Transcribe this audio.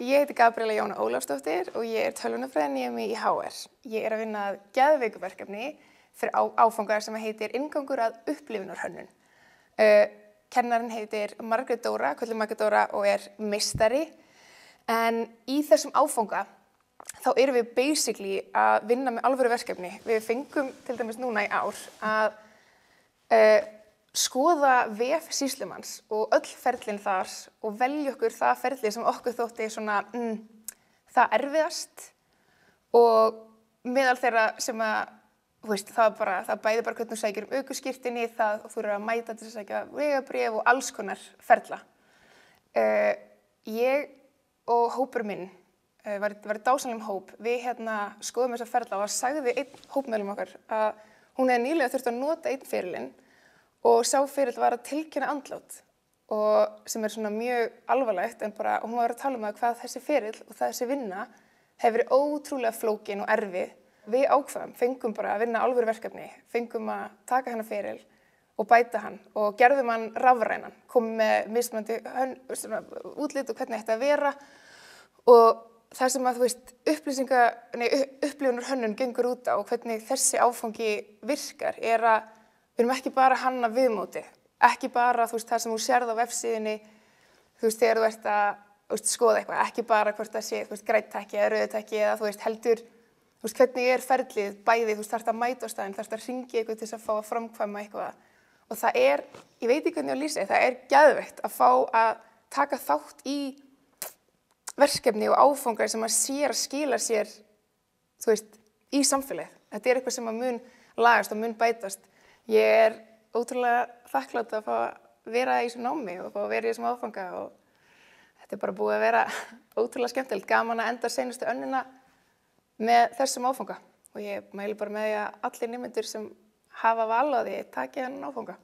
Ég heiti Gabriela Jóna Ólafsdóttir og ég er tölvunafræðinni í HR. Ég er að vinna að geðveikuverkefni fyrir áfangar sem heitir Ingangur að upplifinarhönnun. Uh, Kennarinn heitir Margrét Dóra, kvöldum Margrét Dóra og er mistari. En í þessum áfanga þá erum við basically að vinna með alvöru verkefni. Við fengum til dæmis núna í ár að uh, skoða VF síslumanns og öll ferlinn þar og velja okkur það ferlið sem okkur þótti svona, mm, það erfiðast og meðal þeirra sem að Veist, það, bara, það bæði bara hvernig þú sækir um aukurskýrtinni, það þú eru að mæta til að sækja vegabrif og alls konar ferla. Uh, ég og hópur minn uh, var, var dásanlega um hóp. Við hérna, skoðum þessa ferla og það sagði einn hópmjölum okkar að hún hefði nýlega þurft að nota einn fyrirlinn og sáfyrild var að tilkynna andlát og sem er svona mjög alvarlegt en bara hún var að tala um að hvað þessi fyrild og þessi vinna hefur verið ótrúlega flókin og erfið. Við ákvaðum, fengum bara að vinna alvöru verkefni, fengum að taka hennar feril og bæta hann og gerðum hann rafrænan, komum með mismöndi útlýtt og hvernig þetta að vera og það sem að þú veist upplýsingar, nei upplýðunar hönnun gengur út á og hvernig þessi áfangi virkar er að við erum ekki bara að hanna viðmóti, ekki bara þú veist það sem þú sérð á vefsíðinni, þú veist þegar þú ert að veist, skoða eitthvað, ekki bara hvort það sé, þú veist grættæki eða rauðtæki eða þú veist heldur, þú veist hvernig er ferlið bæði, þú veist þarf það að mæta á staðin, þarf það að ringi eitthvað til þess að fá að framkvæma eitthvað og það er, ég veit ekki hvernig á lýsi, það er gæðveikt að fá að taka þátt í verkefni og áfangar sem að sér að skila sér, þú veist, í samfélagið. Þetta er eitthvað sem að mun lagast og mun bætast Ég er ótrúlega þakklátt að fá að vera í þessu námi og fá að vera í þessum áfanga og þetta er bara búið að vera ótrúlega skemmtilegt. Gaman að enda senustu önnina með þessum áfanga og ég mælu bara með því að allir nefnendur sem hafa val á því takja hann áfanga.